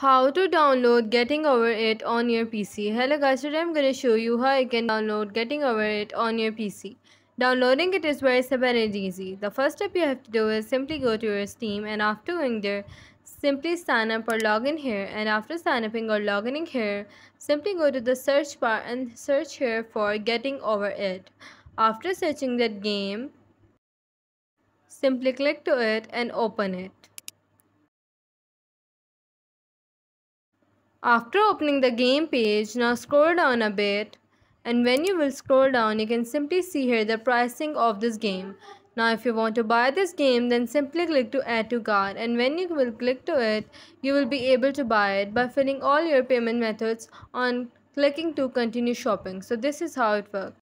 how to download getting over it on your pc hello guys today i'm going to show you how you can download getting over it on your pc downloading it is very simple and easy the first step you have to do is simply go to your steam and after going there simply sign up or login here and after sign upping or logging here simply go to the search bar and search here for getting over it after searching that game simply click to it and open it After opening the game page, now scroll down a bit and when you will scroll down you can simply see here the pricing of this game. Now if you want to buy this game then simply click to add to cart and when you will click to it you will be able to buy it by filling all your payment methods on clicking to continue shopping. So this is how it works.